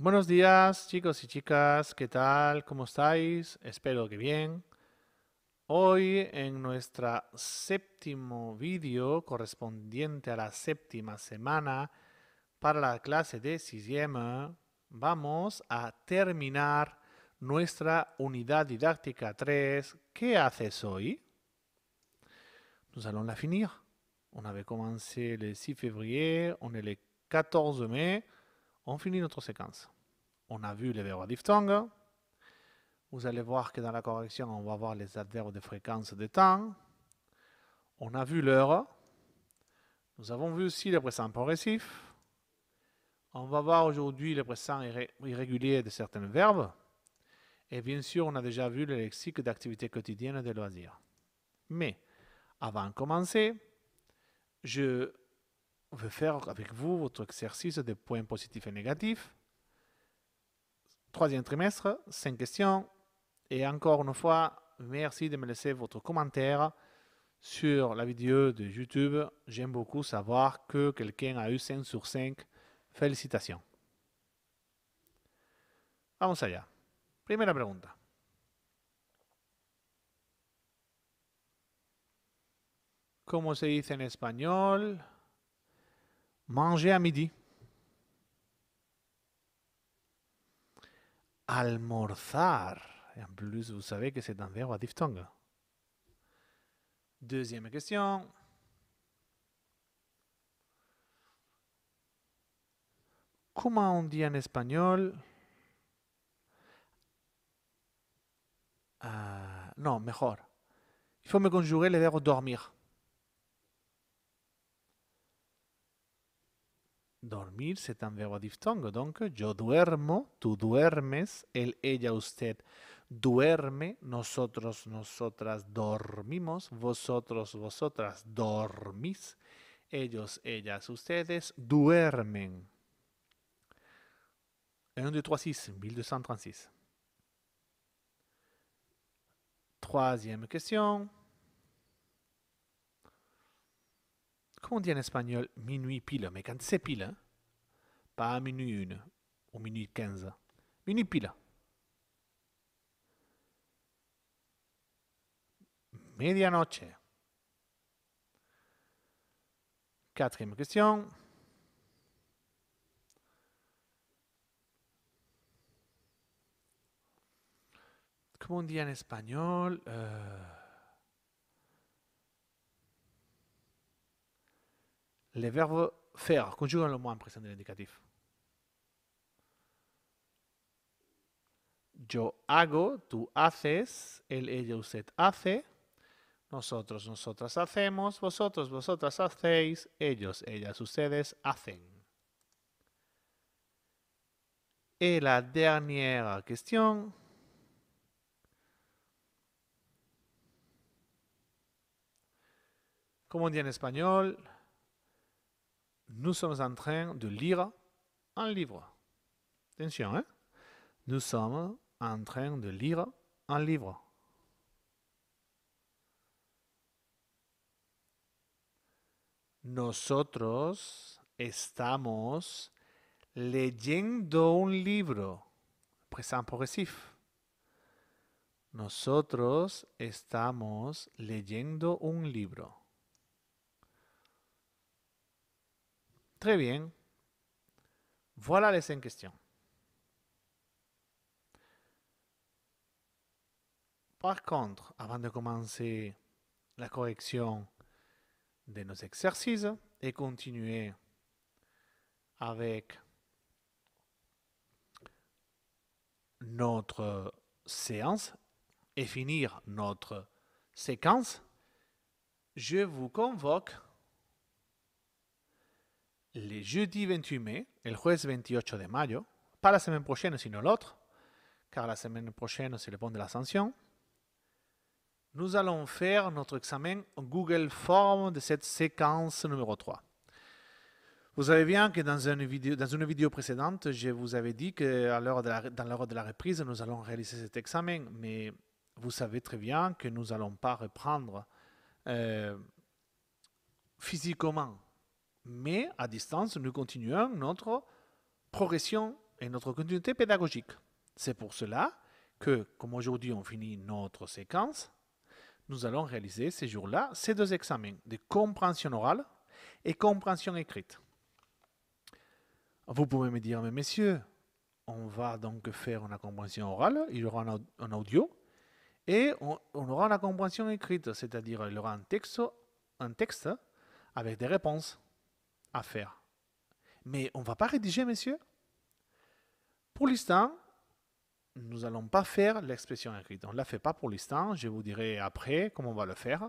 Buenos días chicos y chicas, ¿qué tal? ¿Cómo estáis? Espero que bien. Hoy en nuestro séptimo vídeo correspondiente a la séptima semana para la clase de sixième, vamos a terminar nuestra unidad didáctica 3. ¿Qué haces hoy? Nous allons la finir. On avait commencé le 6 février, on est le 14 mai. On finit notre séquence. On a vu les verbes à diphtongue. Vous allez voir que dans la correction, on va voir les adverbes de fréquence de temps. On a vu l'heure. Nous avons vu aussi le pressants progressifs, On va voir aujourd'hui les pressants irréguliers de certains verbes. Et bien sûr, on a déjà vu le lexique d'activité quotidienne et de loisirs. Mais avant de commencer, je on veut faire avec vous votre exercice des points positifs et négatifs. Troisième trimestre, cinq questions. Et encore une fois, merci de me laisser votre commentaire sur la vidéo de YouTube. J'aime beaucoup savoir que quelqu'un a eu 5 sur 5. Félicitations. Vamos allá. Primera pregunta. ¿Cómo se dice en español? manger à midi, almorzar. en plus, vous savez que c'est un verbe à diphtongue. Deuxième question. Comment on dit en espagnol euh, Non, mejor. Il faut me conjuguer le verbe dormir. Dormir se un diftongo, donc yo duermo, tú duermes, él, ella, usted duerme, nosotros, nosotras dormimos, vosotros, vosotras dormís, ellos, ellas, ustedes duermen. 1, 2, 3, 6, 1236. Troisième question. Comment on dit en espagnol minuit pile Mais quand c'est pile, hein, pas minuit 1 ou minuit 15. Minuit pile. Medianoche. Quatrième question. Comment on dit en espagnol euh, Le verbo faire conjuguenlo lo en presente del indicativo. Yo hago, tú haces, él, ella, usted hace, nosotros, nosotras hacemos, vosotros, vosotras hacéis, ellos, ellas, ustedes hacen. Y la última cuestión. ¿Cómo día en español, nous sommes en train de lire un livre. Attention, hein nous sommes en train de lire un livre. Nosotros estamos leyendo un libro. Présent progressif. Nosotros estamos leyendo un libro. Très bien. Voilà les cinq questions. Par contre, avant de commencer la correction de nos exercices et continuer avec notre séance et finir notre séquence, je vous convoque le jeudi 28 mai, el jueves 28 de mayo, pas la semaine prochaine, sinon l'autre, car la semaine prochaine, c'est le pont de l'Ascension. nous allons faire notre examen en Google Form de cette séquence numéro 3. Vous savez bien que dans une vidéo, précédente, je vous avais dit que dans l'heure de la reprise, nous allons réaliser cet examen, mais vous savez très bien que nous n'allons pas reprendre euh, physiquement mais à distance, nous continuons notre progression et notre continuité pédagogique. C'est pour cela que, comme aujourd'hui on finit notre séquence, nous allons réaliser ces jours-là ces deux examens de compréhension orale et compréhension écrite. Vous pouvez me dire, mais messieurs, on va donc faire une compréhension orale, il y aura un audio, et on, aura la compréhension écrite, c'est-à-dire il y aura un texte, un texte avec des réponses à faire. Mais on ne va pas rédiger, messieurs. Pour l'instant, nous n'allons pas faire l'expression écrite. On ne la fait pas pour l'instant. Je vous dirai après comment on va le faire.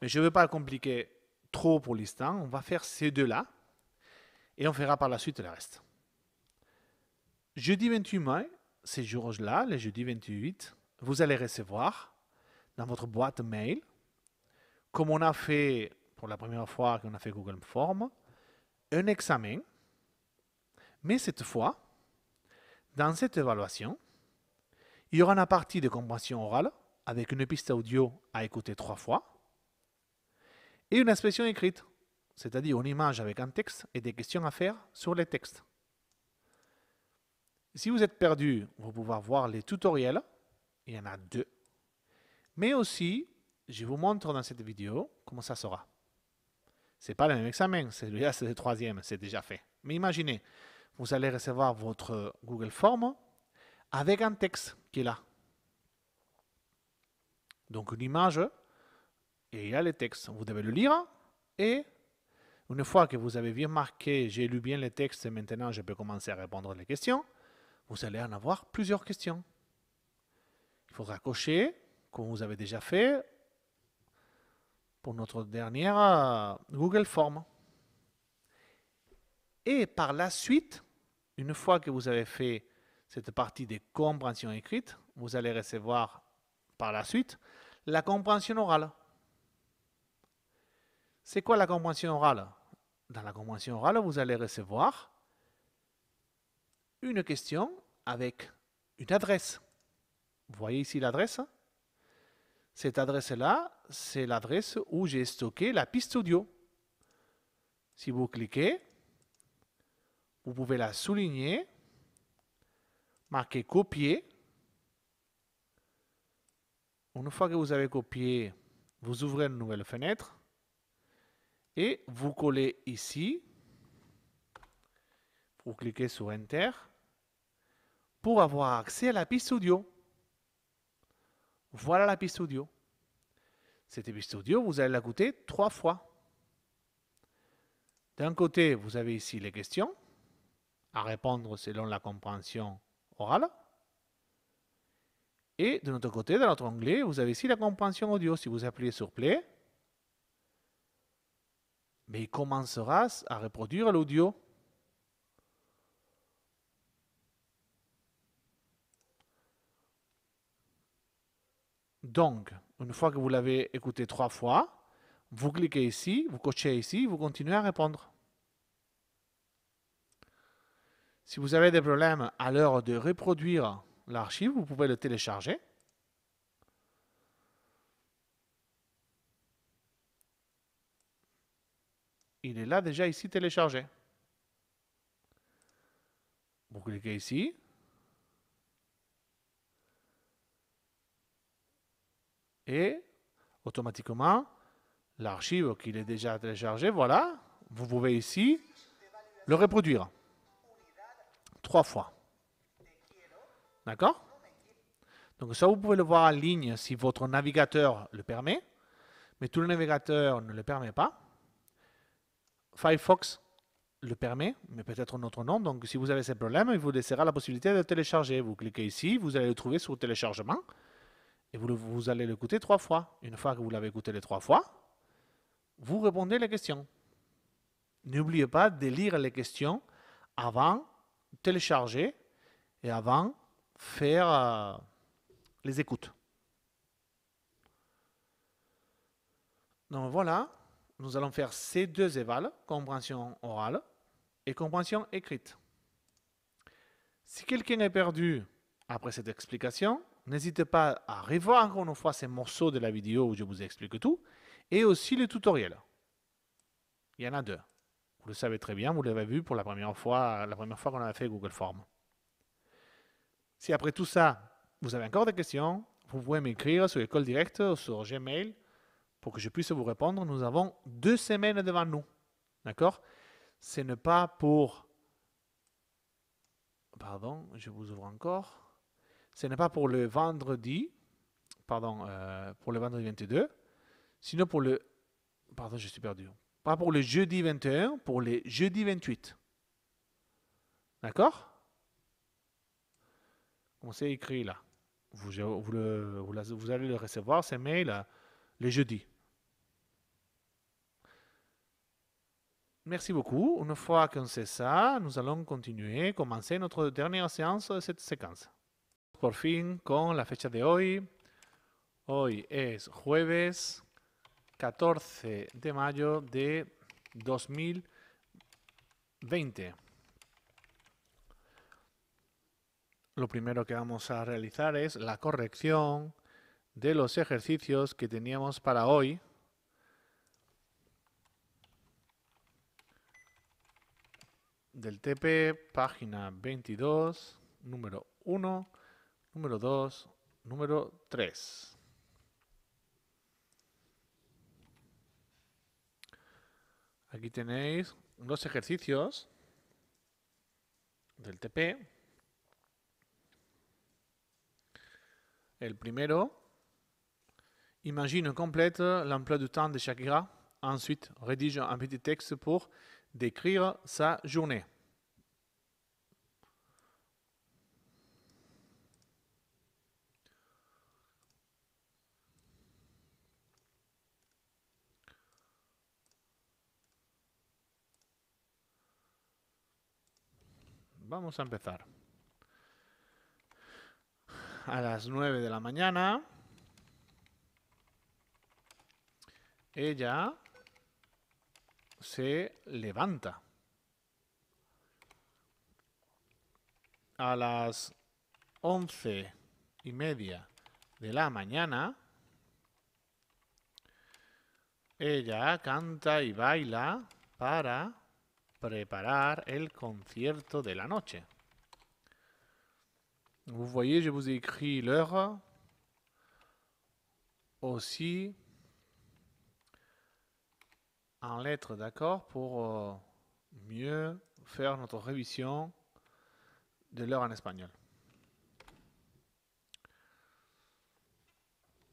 Mais je ne veux pas compliquer trop pour l'instant. On va faire ces deux-là. Et on fera par la suite le reste. Jeudi 28 mai, ces jours-là, le jeudi 28, vous allez recevoir dans votre boîte mail, comme on a fait pour la première fois qu'on a fait Google Form, un examen, mais cette fois, dans cette évaluation, il y aura une partie de compréhension orale avec une piste audio à écouter trois fois et une inspection écrite, c'est-à-dire une image avec un texte et des questions à faire sur les textes. Si vous êtes perdu, vous pouvez voir les tutoriels, il y en a deux, mais aussi je vous montre dans cette vidéo comment ça sera n'est pas le même examen. c'est le troisième, c'est déjà fait. Mais imaginez, vous allez recevoir votre Google Form avec un texte qui est là. Donc une image, et il y a le texte. Vous devez le lire, et une fois que vous avez bien marqué, j'ai lu bien le texte, et maintenant je peux commencer à répondre aux questions, vous allez en avoir plusieurs questions. Il faudra cocher, comme vous avez déjà fait, pour notre dernière euh, Google Form. Et par la suite, une fois que vous avez fait cette partie des compréhensions écrites vous allez recevoir par la suite la compréhension orale. C'est quoi la compréhension orale Dans la compréhension orale, vous allez recevoir une question avec une adresse. Vous voyez ici l'adresse hein cette adresse-là, c'est l'adresse où j'ai stocké la piste audio. Si vous cliquez, vous pouvez la souligner, marquer copier. Une fois que vous avez copié, vous ouvrez une nouvelle fenêtre et vous collez ici. Vous cliquez sur Enter pour avoir accès à la piste audio. Voilà la piste audio. Cette piste audio, vous allez la goûter trois fois. D'un côté, vous avez ici les questions à répondre selon la compréhension orale. Et de notre côté, dans notre onglet, vous avez ici la compréhension audio. Si vous appuyez sur Play, mais il commencera à reproduire l'audio Donc, une fois que vous l'avez écouté trois fois, vous cliquez ici, vous cochez ici, vous continuez à répondre. Si vous avez des problèmes à l'heure de reproduire l'archive, vous pouvez le télécharger. Il est là déjà ici téléchargé. Vous cliquez ici, et automatiquement, l'archive qu'il est déjà téléchargé, voilà, vous pouvez ici le reproduire trois fois. D'accord Donc ça, vous pouvez le voir en ligne si votre navigateur le permet, mais tout le navigateur ne le permet pas. Firefox le permet, mais peut-être un autre nom. Donc si vous avez ces problèmes, il vous laissera la possibilité de télécharger. Vous cliquez ici, vous allez le trouver sur téléchargement. Et vous, vous allez l'écouter trois fois. Une fois que vous l'avez écouté les trois fois, vous répondez les questions. N'oubliez pas de lire les questions avant télécharger et avant faire euh, les écoutes. Donc voilà, nous allons faire ces deux évals, compréhension orale et compréhension écrite. Si quelqu'un est perdu après cette explication, n'hésitez pas à revoir encore une fois ces morceaux de la vidéo où je vous explique tout, et aussi le tutoriel. Il y en a deux. Vous le savez très bien, vous l'avez vu pour la première fois, la première fois qu'on a fait Google Form. Si après tout ça, vous avez encore des questions, vous pouvez m'écrire sur l'école directe ou sur Gmail pour que je puisse vous répondre. Nous avons deux semaines devant nous. D'accord Ce n'est pas pour... Pardon, je vous ouvre encore ce n'est pas pour le vendredi, pardon, euh, pour le vendredi 22, sinon pour le, pardon, je suis perdu, pas pour le jeudi 21, pour le jeudi 28. D'accord Comment c'est écrit là vous, euh, vous, allez le recevoir, ces mails, euh, le jeudi. Merci beaucoup. Une fois qu'on sait ça, nous allons continuer, commencer notre dernière séance, cette séquence. por fin con la fecha de hoy. Hoy es jueves 14 de mayo de 2020. Lo primero que vamos a realizar es la corrección de los ejercicios que teníamos para hoy. Del TP, página 22, número 1 Numéro 2, Numéro 3. Aquí tenéis los ejercicios del TP. El primero, imagine complète l'emploi du temps de chaque Shakira. Ensuite, rédige un petit texte pour décrire sa journée. vamos a empezar. A las 9 de la mañana, ella se levanta. A las once y media de la mañana, ella canta y baila para préparar el concierto de la noche. Vous voyez, je vous ai écrit l'heure. Aussi en lettres, d'accord, pour euh, mieux faire notre révision de l'heure en espagnol.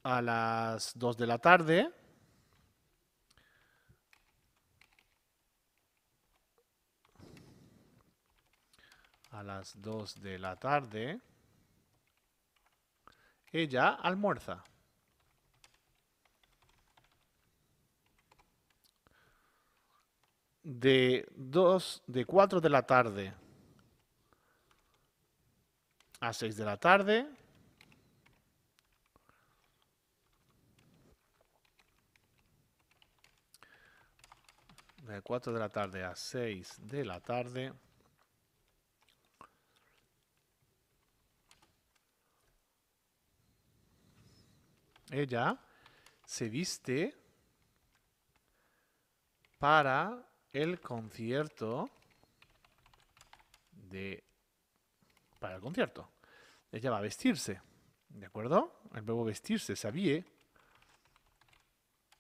À las 2 de la tarde, a las 2 de la tarde, ella almuerza. De 2, de 4 de la tarde a 6 de la tarde, de 4 de la tarde a 6 de la tarde, Ella se viste para el concierto de... Para el concierto. Ella va a vestirse. ¿De acuerdo? El verbo vestirse, sabía.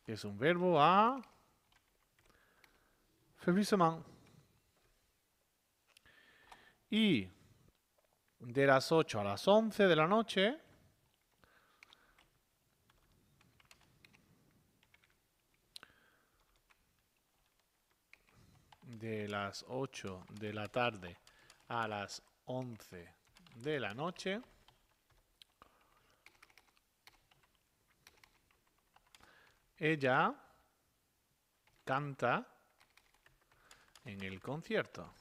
es un verbo a... Felizmente. Y de las 8 a las 11 de la noche de las 8 de la tarde a las 11 de la noche. Ella canta en el concierto.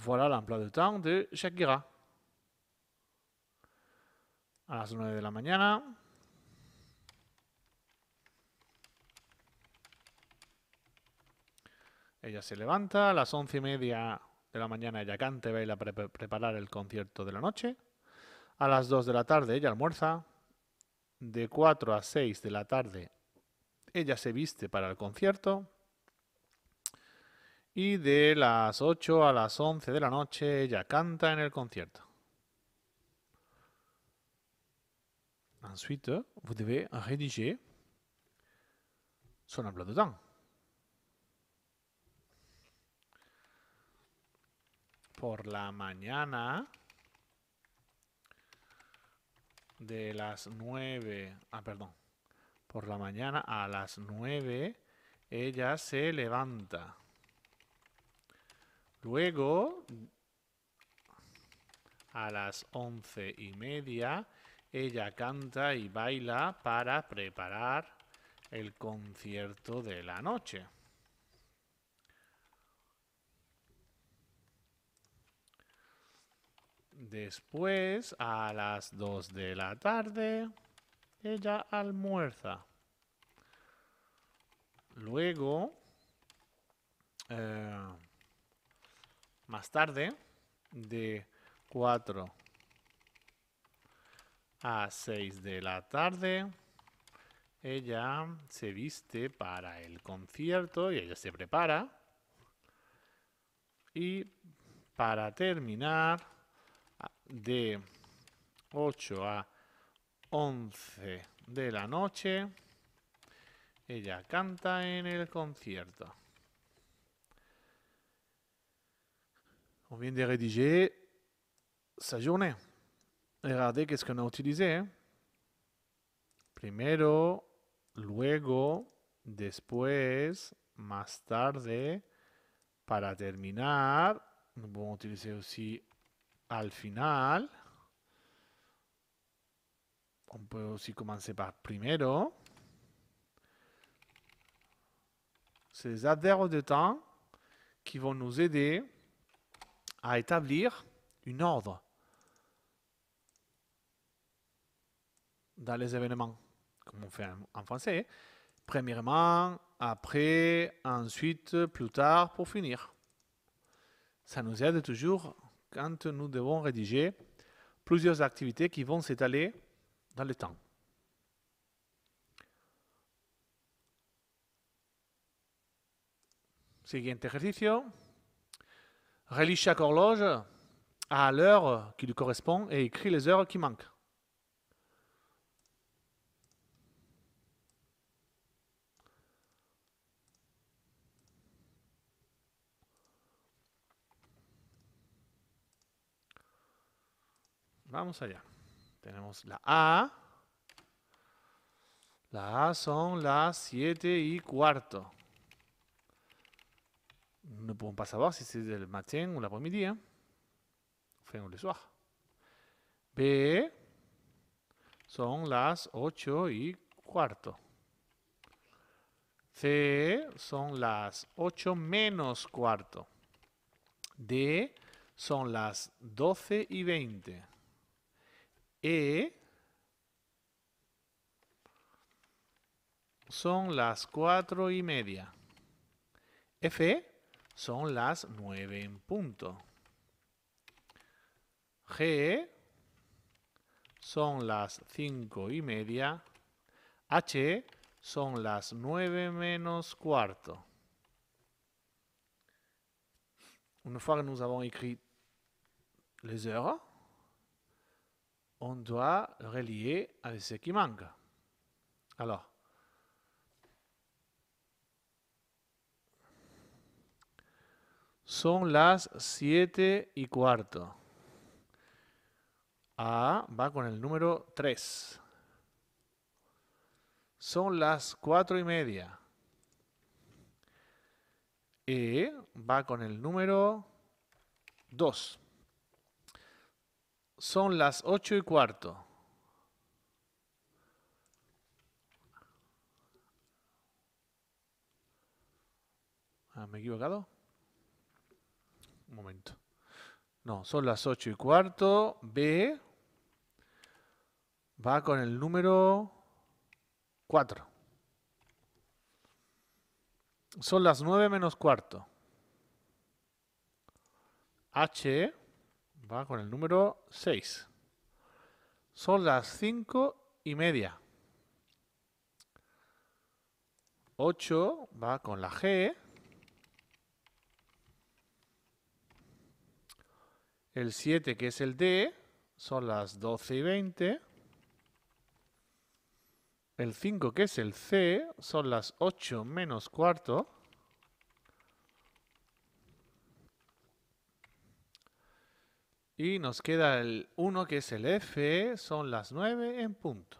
Voilà l'emploi de temps de Shakira. A las nueve de la mañana Ella se levanta a las once y media de la mañana, ella canta y baila para preparar el concierto de la noche. A las dos de la tarde ella almuerza. De cuatro a seis de la tarde ella se viste para el concierto. Y de las ocho a las once de la noche ella canta en el concierto. Ensuite, vous devez rédiger son de por la mañana de las nueve... ah, perdón, por la mañana a las nueve, ella se levanta. Luego, a las once y media, ella canta y baila para preparar el concierto de la noche. Después, a las 2 de la tarde, ella almuerza. Luego, eh, más tarde, de 4 a 6 de la tarde, ella se viste para el concierto y ella se prepara. Y para terminar, de 8 a 11 de la noche, ella canta en el concierto. On vient de rédiger sa journée. Regardez que ce qu'on a utilisé. Primero, luego, después, más tarde, para terminar. vamos a utilizar aussi al final, on peut aussi commencer par primero. ces les adverbes de temps qui vont nous aider à établir une ordre dans les événements, comme on fait en français. Premièrement, après, ensuite, plus tard, pour finir. Ça nous aide toujours quand nous devons rédiger plusieurs activités qui vont s'étaler dans le temps. Siguiente ejercicio. Relie chaque horloge à l'heure qui lui correspond et écrit les heures qui manquent. Vamos allá. Tenemos la A. La A son las 7 y cuarto. No puedo pasar si es le matin o la midi Hein? le soir. B son las 8 y cuarto. C son las 8 menos cuarto. D son las 12 y 20. E son las cuatro y media. F son las nueve en punto. G son las cinco y media. H son las nueve menos cuarto. Una fois que nous avons écrit les heures, on doit relier à ce qui manque. Alors, son las 7 y cuarto. A va con el número 3. Son las 4 y media. E va con el número 2. Son las ocho y cuarto. Ah, ¿Me he equivocado? Un momento. No, son las ocho y cuarto. B va con el número 4. Son las nueve menos cuarto. H Va con el número 6. Son las 5 y media. 8 va con la G. El 7, que es el D, son las 12 y 20. El 5, que es el C, son las 8 menos cuarto. Y nos queda el 1 que es el F, son las 9 en punto.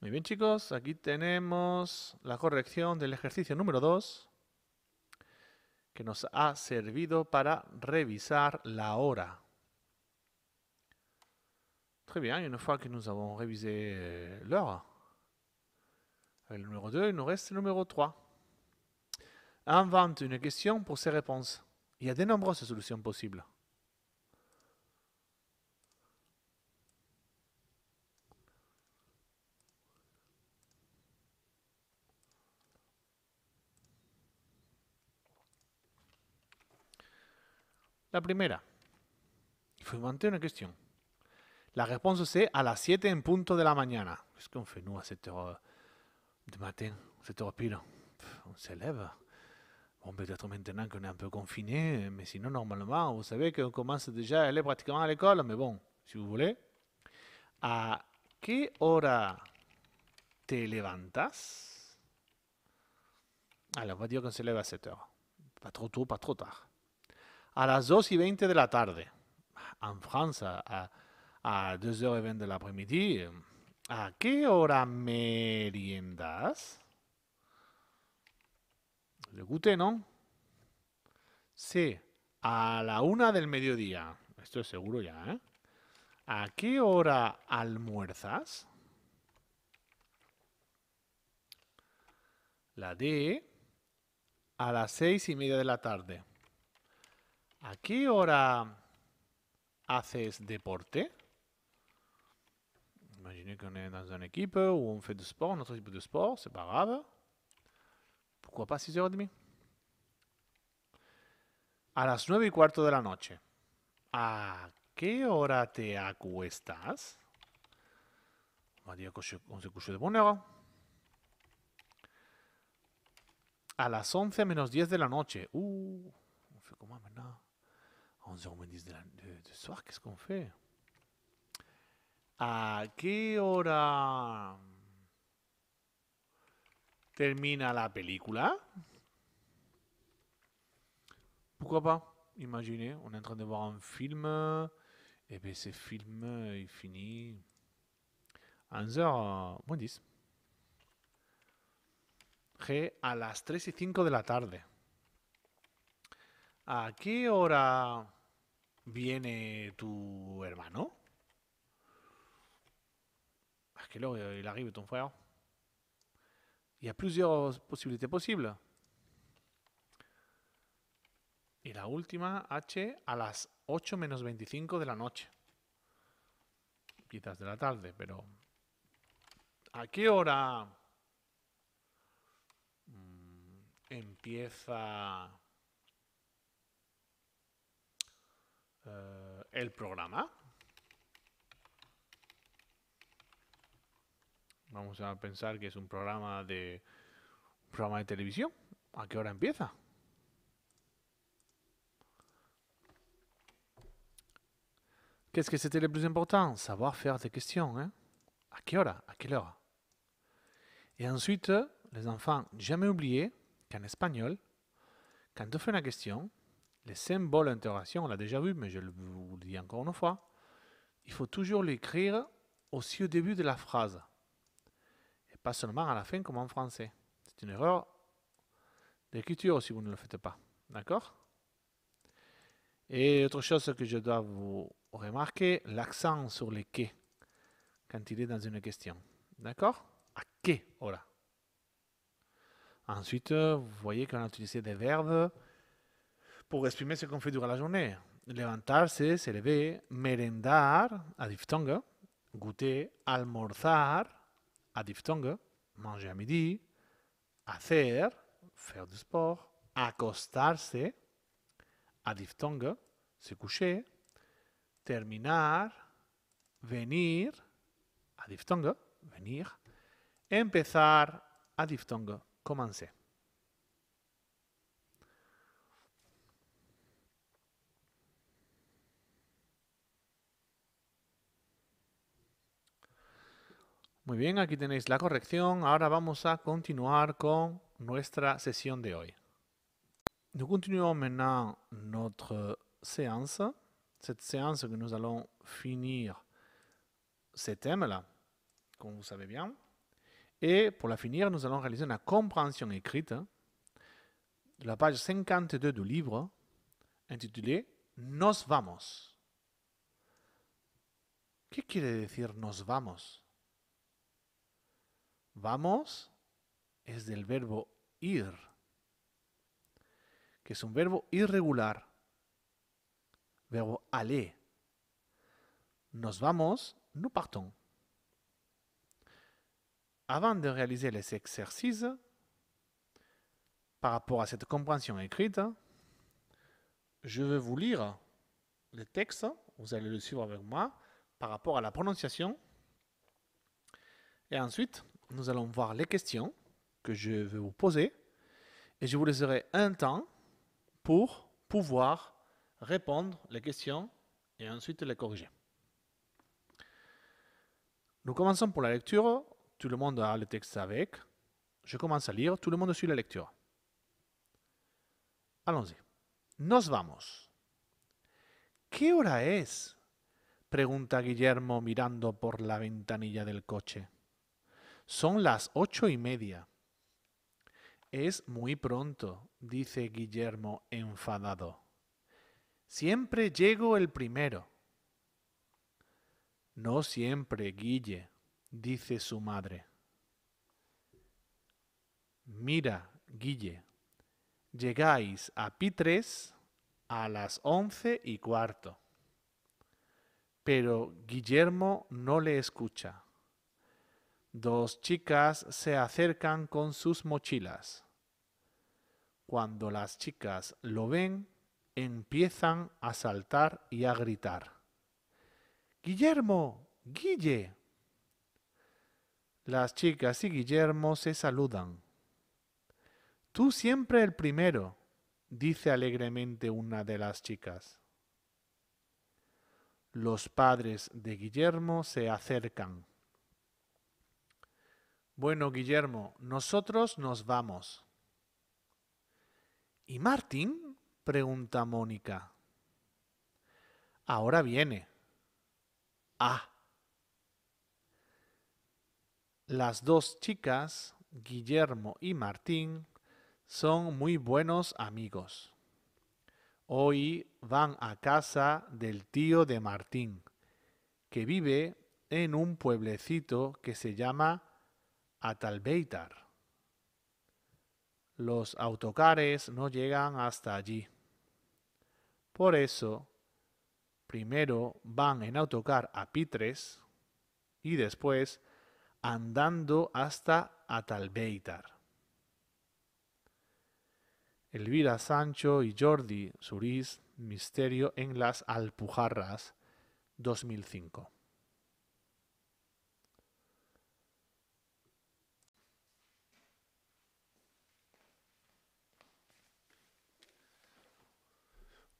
Muy bien chicos, aquí tenemos la corrección del ejercicio número 2 que nos ha servido para revisar la hora. Très bien, une fois que nous avons révisé l'heure, le numéro 2, il nous reste le numéro 3. Invente une question pour ses réponses. Il y a de nombreuses solutions possibles. La première. Il faut inventer une question. La réponse c'est à las 7 en punto de la mañana. Qu'est-ce qu'on fait nous à cette heure du matin, c'est h pile. On s'élève. Bon, peut-être maintenant qu'on est un peu confiné, mais sinon, normalement, vous savez qu'on commence déjà à aller pratiquement à l'école. Mais bon, si vous voulez. À quelle heure te levantas Alors, on va dire qu'on s'élève lève à 7h. Pas trop tôt, pas trop tard. À la 2 h 20 de la tarde. En France, à, à 2h20 de l'après-midi, ¿A qué hora meriendas? Le guste, ¿no? Sí, a la una del mediodía. Esto es seguro ya, ¿eh? ¿A qué hora almuerzas? La D a las seis y media de la tarde. ¿A qué hora haces deporte? Imaginez qu'on est dans une équipe euh, où on fait du sport, notre équipe de sport, c'est pas grave. Pourquoi pas 6h30 À las 9 h 15 de la noche. À quelle hora te acuestas? On va dire qu'on se couche de bonne heure. À 11 h 10 de la noche. Ouh, on fait comment maintenant 11h 10 de, de soir, qu'est-ce qu'on fait ¿A qué hora termina la película? ¿Por qué no? on est en train de voir un film, et bien ce film, il finit a euh, las 3 y 5 de la tarde. ¿A qué hora viene tu hermano? que luego il arrive ton frère. Il y a plusieurs posibilidades posibles. Y la última, H, a las 8 menos 25 de la noche. Quizás de la tarde, pero... ¿A qué hora mm, empieza uh, el programa? On va penser que c'est un programme de télévision. À de heure ¿A Qu'est-ce que c'était le plus important Savoir faire des questions. à quelle heure À quelle heure Et ensuite, les enfants, jamais oublier qu'en espagnol, quand on fait une question, les symboles d'interrogation, on l'a déjà vu, mais je vous le dis encore une fois, il faut toujours l'écrire aussi au début de la phrase pas seulement à la fin comme en français. C'est une erreur d'écriture si vous ne le faites pas. D'accord Et autre chose que je dois vous remarquer, l'accent sur les quais quand il est dans une question. D'accord À quai, voilà. Ensuite, vous voyez qu'on a utilisé des verbes pour exprimer ce qu'on fait durant la journée. Levantarse, c'est « s'élever ».« merendar, à diphtongue, goûter, almorzar, à diphtongue, manger à midi, à faire du sport, acostarse, à diphtongue, se coucher, terminar, venir, à diphtongue, venir, empezar, à diphtongue, commencer. bien, aquí tenéis la correction, Ahora vamos a continuar con nuestra session de hoy. Nous continuons maintenant notre séance. Cette séance que nous allons finir ce thème là comme vous savez bien. Et pour la finir, nous allons réaliser une compréhension écrite de la page 52 du livre intitulé Nos vamos. ». Qu'est-ce que veut dire « nos vamos? Vamos es del verbo ir, que es un verbo irregular, verbo aller. Nos vamos, nous partons. Avant de réaliser les exercices, par rapport à cette compréhension écrite, je vais vous lire le texte, vous allez le suivre avec moi, par rapport à la prononciation. Et ensuite, nous allons voir les questions que je vais vous poser et je vous laisserai un temps pour pouvoir répondre les questions et ensuite les corriger. Nous commençons pour la lecture. Tout le monde a le texte avec. Je commence à lire. Tout le monde suit la lecture. Allons-y. Nos vamos. ¿Qué hora es? pregunta Guillermo mirando por la ventanilla del coche. Son las ocho y media. Es muy pronto, dice Guillermo enfadado. Siempre llego el primero. No siempre, Guille, dice su madre. Mira, Guille, llegáis a Pi a las once y cuarto. Pero Guillermo no le escucha. Dos chicas se acercan con sus mochilas. Cuando las chicas lo ven, empiezan a saltar y a gritar. Guillermo, Guille. Las chicas y Guillermo se saludan. Tú siempre el primero, dice alegremente una de las chicas. Los padres de Guillermo se acercan. Bueno, Guillermo, nosotros nos vamos. ¿Y Martín? pregunta Mónica. Ahora viene. Ah. Las dos chicas, Guillermo y Martín, son muy buenos amigos. Hoy van a casa del tío de Martín, que vive en un pueblecito que se llama a Los autocares no llegan hasta allí. Por eso, primero van en autocar a Pitres y después andando hasta Atalbeitar. Elvira Sancho y Jordi Suris Misterio en las Alpujarras, 2005.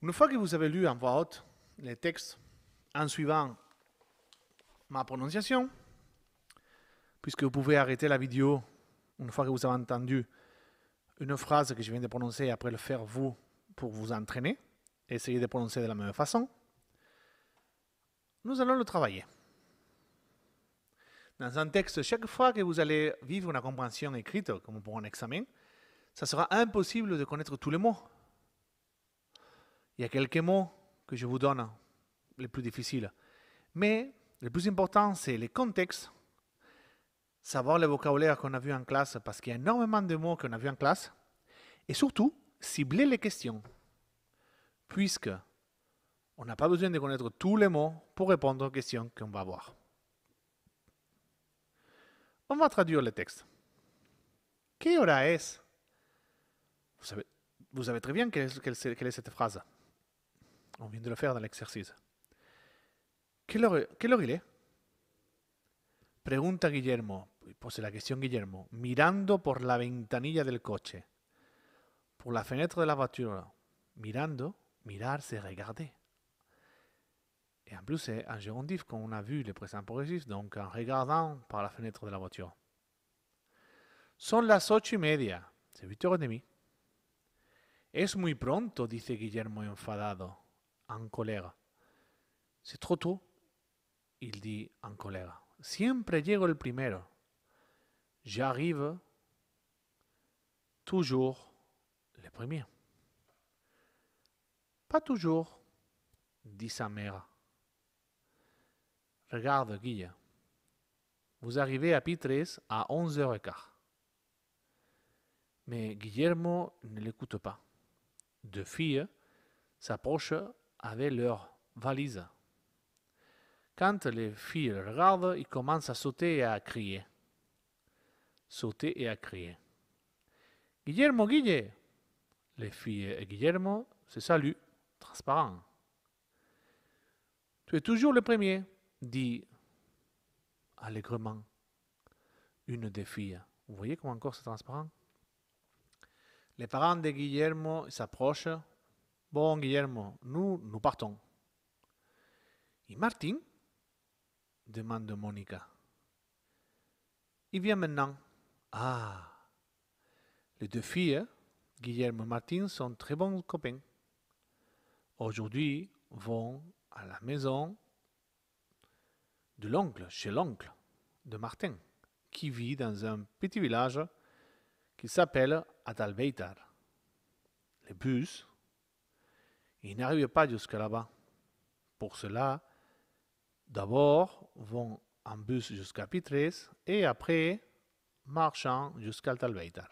Une fois que vous avez lu en voix haute les textes, en suivant ma prononciation, puisque vous pouvez arrêter la vidéo une fois que vous avez entendu une phrase que je viens de prononcer et après le faire vous pour vous entraîner, essayez de prononcer de la même façon, nous allons le travailler. Dans un texte, chaque fois que vous allez vivre une compréhension écrite, comme pour un examen, ça sera impossible de connaître tous les mots. Il y a quelques mots que je vous donne, les plus difficiles. Mais le plus important, c'est le contexte, savoir le vocabulaire qu'on a vu en classe, parce qu'il y a énormément de mots qu'on a vu en classe, et surtout, cibler les questions, puisque on n'a pas besoin de connaître tous les mots pour répondre aux questions qu'on va avoir. On va traduire le texte. Que ora es? Vous savez, vous savez très bien quelle quelle est cette phrase. On vient de le faire dans l'exercice. ¿Qué ¿Qué Pregunta Guillermo, pose la cuestión Guillermo, mirando por la ventanilla del coche, por la fenêtre de la voiture, mirando, mirar, c'est regarder. Et en plus, c'est en gérondif qu'on a vu le présent progressif, donc en regardant par la fenêtre de la voiture. Son las ocho y media, c'est huit heures et demie. Es muy pronto, dice Guillermo enfadado. en colère. C'est trop tôt, il dit en colère. Siempre llego le primero. J'arrive toujours le premier. Pas toujours, dit sa mère. Regarde, Guillaume, vous arrivez à Pitres à 11h15. Mais Guillermo ne l'écoute pas. Deux filles s'approchent avaient leur valise. Quand les filles regardent, ils commencent à sauter et à crier. Sauter et à crier. Guillermo, Guille Les filles et Guillermo se saluent, transparent. Tu es toujours le premier, dit allègrement une des filles. Vous voyez comment encore c'est transparent Les parents de Guillermo s'approchent Bon, Guillermo, nous, nous partons. Et Martin demande Monica. Il vient maintenant. Ah Les deux filles, Guillermo et Martin, sont très bons copains. Aujourd'hui, vont à la maison de l'oncle, chez l'oncle de Martin, qui vit dans un petit village qui s'appelle Atalbeitar. Les bus ils n'arrivent pas jusque là-bas. Pour cela, d'abord vont en bus jusqu'à Pitres et après marchant jusqu'à Talbeitar.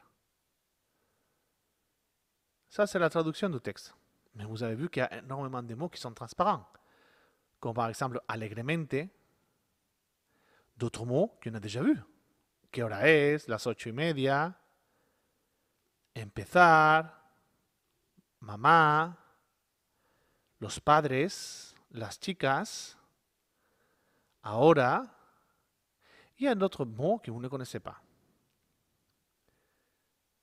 Ça, c'est la traduction du texte. Mais vous avez vu qu'il y a énormément de mots qui sont transparents, comme par exemple alegremente, d'autres mots qu'on a déjà vus. Que hora es, las ocho y media, empezar, mamá, los padres, las chicas, ahora, il y a un autre mot que vous ne connaissez pas.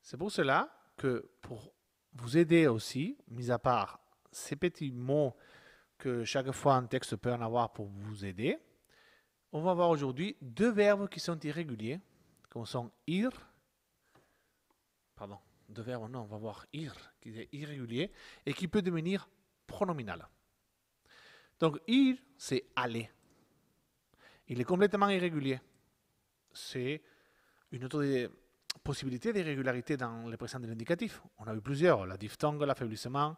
C'est pour cela que pour vous aider aussi, mis à part ces petits mots que chaque fois un texte peut en avoir pour vous aider, on va voir aujourd'hui deux verbes qui sont irréguliers, comme sont ir, pardon, deux verbes, non, on va voir ir, qui est irrégulier, et qui peut devenir pronominal. Donc ir, c'est aller. Il est complètement irrégulier. C'est une autre possibilité d'irrégularité dans le présent de l'indicatif. On a eu plusieurs, la diphtongue, l'affaiblissement.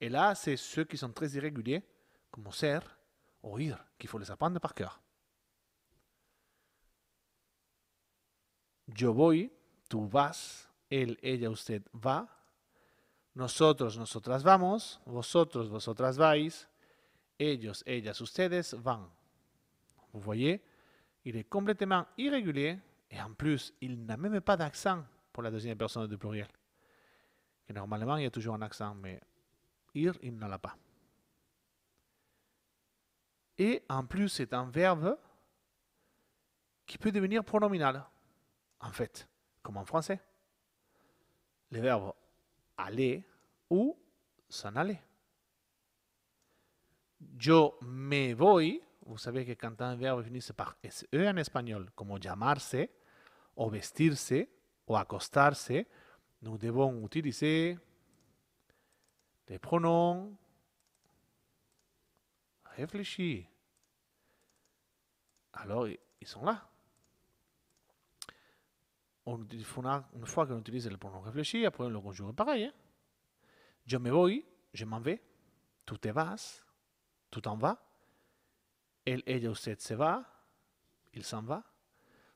Et là, c'est ceux qui sont très irréguliers, comme ser ou ir, qu'il faut les apprendre par cœur. Yo voy, tu vas, elle, ella, usted va, Nosotros, nosotras vamos, vosotros, vosotras vais, ellos, ellas, ustedes van. Vous voyez, il est complètement irrégulier et en plus, il n'a même pas d'accent pour la deuxième personne du pluriel. normalement, il y a toujours un accent, mais ir, il n'en a pas. Et en plus, c'est un verbe qui peut devenir pronominal, en fait, comme en français. Les verbes ale u sanale. Yo me voy, vous savez que quand un verbo finisse par SE eh, en español, como llamarse, o vestirse, o acostarse, nous devons utiliser les pronoms. Réfléchis. Alors, ils sont là una vez que une fois qu'on utilise le pronom réfléchi, après on le conjugue pareil. Hein? me voy, je m'en vais, tu te vas, tu t'en vas, él, ella, usted se va, il s'en va,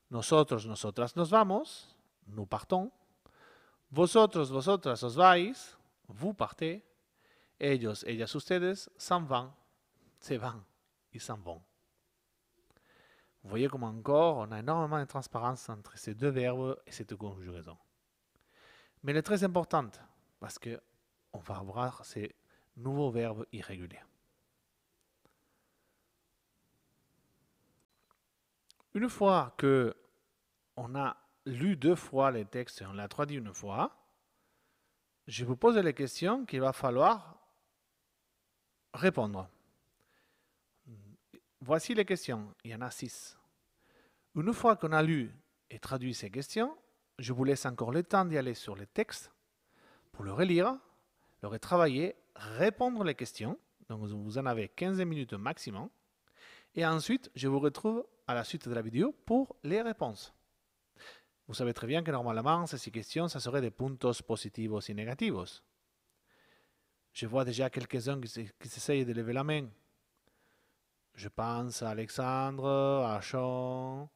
nosotros, nosotras nos vamos, nous partons, vosotros, vosotras os vais, vous partez, ellos, ellas, ustedes s'en van, se van y s'en van. Vous voyez comme encore, on a énormément de transparence entre ces deux verbes et cette conjugaison. Mais elle est très importante parce qu'on va avoir ces nouveaux verbes irréguliers. Une fois que on a lu deux fois les textes et on l'a traduit une fois, je vous pose les questions qu'il va falloir répondre. Voici les questions. Il y en a six. Une fois qu'on a lu et traduit ces questions, je vous laisse encore le temps d'y aller sur le texte pour le relire, le retravailler, répondre les questions. Donc vous en avez 15 minutes maximum. Et ensuite, je vous retrouve à la suite de la vidéo pour les réponses. Vous savez très bien que normalement, ces questions, ça serait des puntos positivos et négatifs. Je vois déjà quelques-uns qui essayent de lever la main. Je pense à Alexandre, à Sean,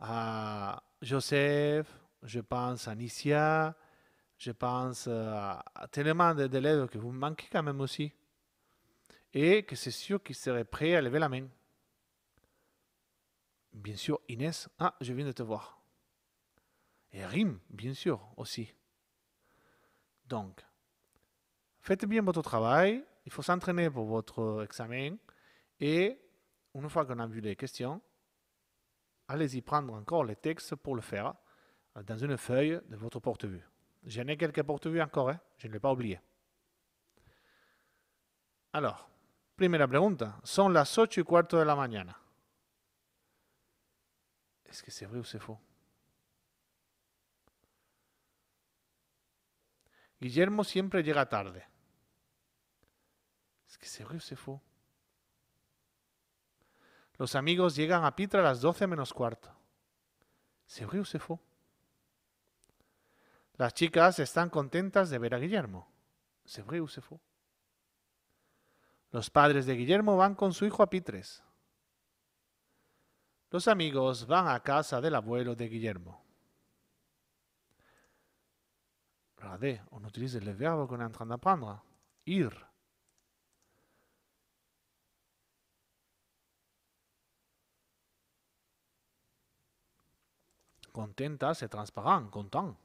à Joseph, je pense à Nicia, je pense à, tellement tellement d'élèves que vous manquez quand même aussi. Et que c'est sûr qu'ils seraient prêts à lever la main. Bien sûr, Inès, ah, je viens de te voir. Et Rim, bien sûr, aussi. Donc, faites bien votre travail. Il faut s'entraîner pour votre examen. Et une fois qu'on a vu les questions, allez-y prendre encore les textes pour le faire euh, dans une feuille de votre porte-vue. J'en ai quelques porte-vues encore, hein, je ne l'ai pas oublié. Alors, première pregunta. Son las 8 y cuarto de la mañana. Est-ce que c'est vrai ou c'est faux Guillermo siempre llega tarde. Est-ce que c'est vrai ou c'est faux Los amigos llegan a Pitra a las 12 menos cuarto. o se fue. Las chicas están contentas de ver a Guillermo. o se fue. Los padres de Guillermo van con su hijo a Pitres. Los amigos van a casa del abuelo de Guillermo. on utilise le verbe en Ir. contenta, c'est transparent, content.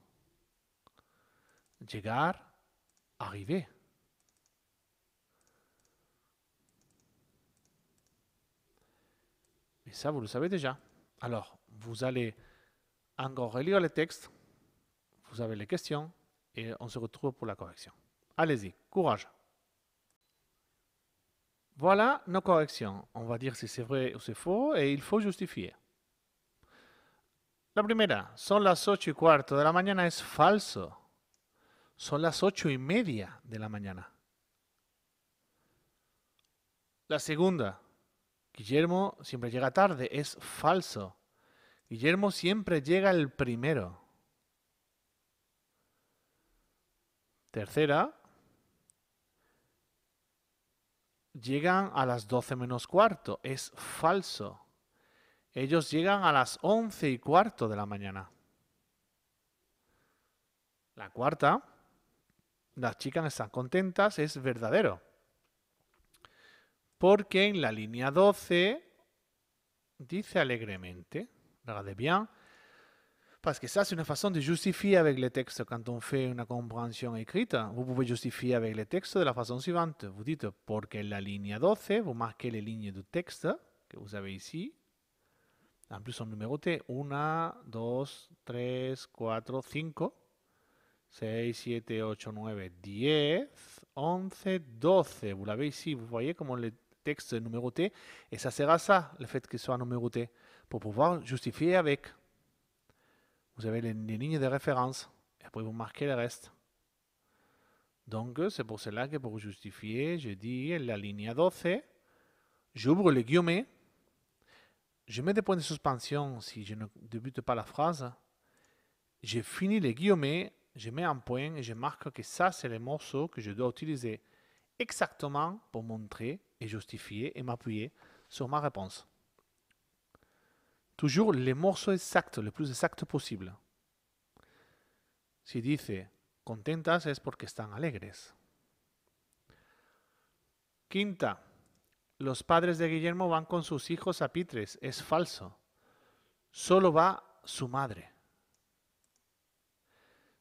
Llegar, arriver. Mais ça, vous le savez déjà. Alors, vous allez encore relire le texte, vous avez les questions, et on se retrouve pour la correction. Allez-y, courage. Voilà nos corrections. On va dire si c'est vrai ou c'est faux, et il faut justifier. La primera, son las ocho y cuarto de la mañana, es falso. Son las ocho y media de la mañana. La segunda, Guillermo siempre llega tarde, es falso. Guillermo siempre llega el primero. Tercera, llegan a las doce menos cuarto, es falso. Ellos llegan a las once y cuarto de la mañana. La cuarta, las chicas están contentas, es verdadero. Porque en la línea 12 dice alegremente, de bien, parce que c'est une façon de justifier avec le texto quand on fait une compréhension écrite. Vous pouvez justifier avec le texte de la façon suivante. Vous dites, porque en la línea 12, vous que les lignes du texte que vous avez ici, En plus son numérote 1, 2, 3, 4, 5, 6, 7, 8, 9, 10, 11, 12. Vous l'avez ici, vous voyez comment le texte est numéroté. Et ça sera ça, le fait qu'il soit numéroté, pour pouvoir justifier avec. Vous avez les, les lignes de référence. Et après, vous marquez le reste. Donc, c'est pour cela que pour justifier, je dis la ligne 12, j'ouvre les guillemets je mets des points de suspension si je ne débute pas la phrase. J'ai fini les guillemets, je mets un point et je marque que ça, c'est le morceau que je dois utiliser exactement pour montrer et justifier et m'appuyer sur ma réponse. Toujours les morceaux exacts, le plus exact possible. Si dice contentas es porque están alegres. Quinta, los padres de Guillermo van con sus hijos a Pitres. Es falso. Solo va su madre.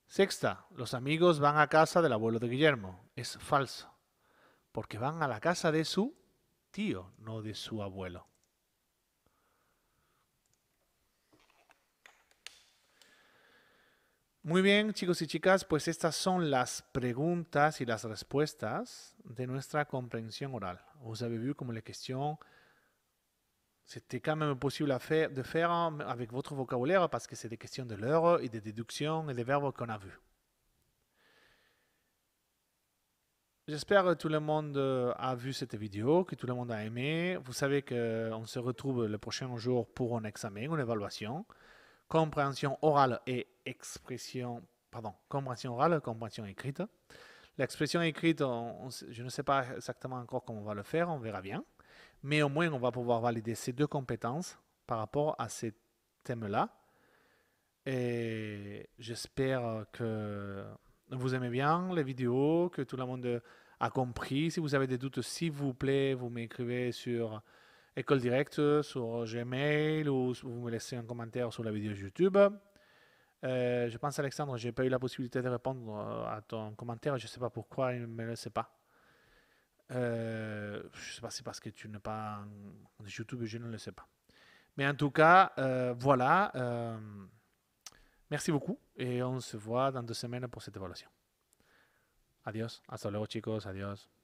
Sexta, los amigos van a casa del abuelo de Guillermo. Es falso. Porque van a la casa de su tío, no de su abuelo. Muy bien, chicos y chicas, pues estas son las preguntas y las respuestas de nuestra compréhension orale. Vous avez vu comme les questions, c'était quand même possible à faire, de faire avec votre vocabulaire parce que c'est des questions de l'heure et des déductions et des verbes qu'on a vus. J'espère que tout le monde a vu cette vidéo, que tout le monde a aimé. Vous savez qu'on se retrouve le prochain jour pour un examen, une évaluation compréhension orale et expression, pardon, compréhension orale, compréhension écrite. L'expression écrite, je ne sais pas exactement encore comment on va le faire, on verra bien. Mais au moins, on va pouvoir valider ces deux compétences par rapport à ces thèmes-là. Et j'espère que vous aimez bien les vidéos, que tout le monde a compris. Si vous avez des doutes, s'il vous plaît, vous m'écrivez sur École Directe euh, sur euh, Gmail ou vous me laissez un commentaire sur la vidéo YouTube. Euh, je pense, Alexandre, j'ai pas eu la possibilité de répondre à ton commentaire. Je sais pas pourquoi, il ne me le sait pas. Euh, je sais pas si c'est parce que tu n'es pas en YouTube, je ne le sais pas. Mais en tout cas, voilà. merci beaucoup et on se voit dans deux semaines pour cette évaluation. Adios. Hasta luego, chicos. Adios.